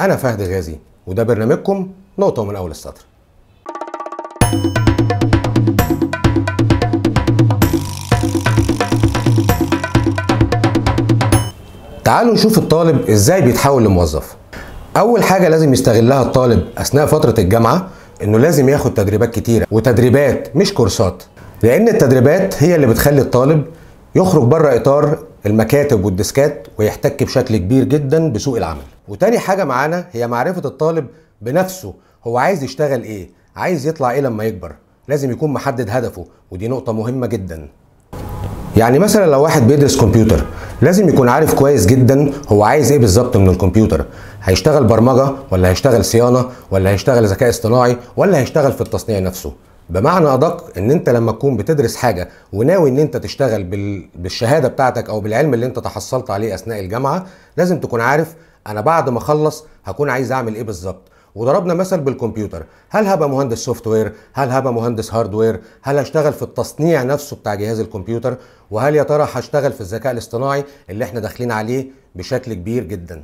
أنا فهد غازي وده برنامجكم نقطة من أول السطر تعالوا نشوف الطالب ازاي بيتحول لموظف اول حاجه لازم يستغلها الطالب اثناء فتره الجامعه انه لازم ياخد تدريبات كتيره وتدريبات مش كورسات لان التدريبات هي اللي بتخلي الطالب يخرج بره اطار المكاتب والديسكات ويحتك بشكل كبير جدا بسوق العمل وتاني حاجه معانا هي معرفه الطالب بنفسه هو عايز يشتغل ايه عايز يطلع ايه لما يكبر لازم يكون محدد هدفه ودي نقطه مهمه جدا يعني مثلا لو واحد بيدرس كمبيوتر لازم يكون عارف كويس جدا هو عايز ايه بالظبط من الكمبيوتر هيشتغل برمجه ولا هيشتغل صيانه ولا هيشتغل ذكاء اصطناعي ولا هيشتغل في التصنيع نفسه بمعنى ادق ان انت لما تكون بتدرس حاجه وناوي ان انت تشتغل بالشهاده بتاعتك او بالعلم اللي انت تحصلت عليه اثناء الجامعه لازم تكون عارف انا بعد ما اخلص هكون عايز اعمل ايه بالظبط وضربنا مثل بالكمبيوتر هل هبقى مهندس سوفت وير هل هبقى مهندس هاردوير هل هشتغل في التصنيع نفسه بتاع جهاز الكمبيوتر وهل يا ترى هشتغل في الذكاء الاصطناعي اللي احنا داخلين عليه بشكل كبير جدا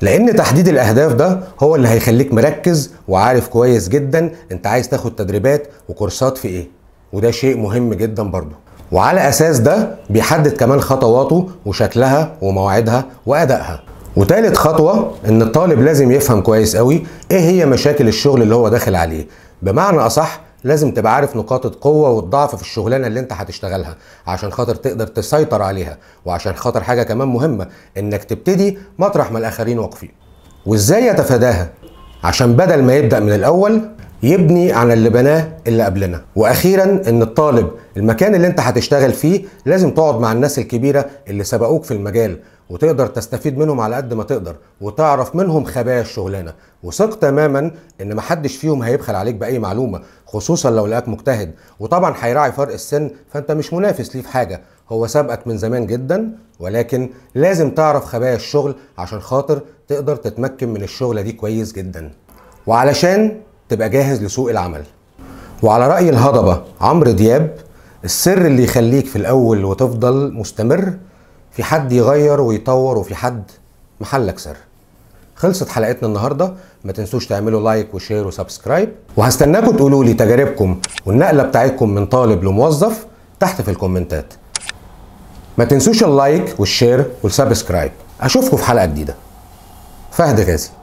لان تحديد الاهداف ده هو اللي هيخليك مركز وعارف كويس جدا انت عايز تاخد تدريبات وكورسات في ايه وده شيء مهم جدا برضه وعلى اساس ده بيحدد كمان خطواته وشكلها ومواعيدها وادائها وتالت خطوة إن الطالب لازم يفهم كويس قوي إيه هي مشاكل الشغل اللي هو داخل عليه بمعنى أصح لازم تبقى عارف نقاط القوه والضعف في الشغلانه اللي انت هتشتغلها عشان خاطر تقدر تسيطر عليها وعشان خاطر حاجه كمان مهمه انك تبتدي مطرح ما الاخرين واقفين وازاي يتفاداها عشان بدل ما يبدا من الاول يبني على اللي بناه اللي قبلنا واخيرا ان الطالب المكان اللي انت هتشتغل فيه لازم تقعد مع الناس الكبيره اللي سبقوك في المجال وتقدر تستفيد منهم على قد ما تقدر وتعرف منهم خبايا الشغلانه وثق تماما ان محدش فيهم هيبخل عليك باي معلومه خصوصا لو لقاك مجتهد وطبعا هيراعي فرق السن فانت مش منافس ليه في حاجه هو سابقك من زمان جدا ولكن لازم تعرف خبايا الشغل عشان خاطر تقدر تتمكن من الشغله دي كويس جدا وعلشان تبقى جاهز لسوق العمل وعلى رأي الهضبة عمرو دياب السر اللي يخليك في الأول وتفضل مستمر في حد يغير ويطور وفي حد محلك سر خلصت حلقتنا النهارده ما تنسوش تعملوا لايك وشير وسبسكرايب وهستناكم تقولوا لي تجاربكم والنقله بتاعتكم من طالب لموظف تحت في الكومنتات ما تنسوش اللايك والشير والسبسكرايب اشوفكم في حلقه جديده فهد غازي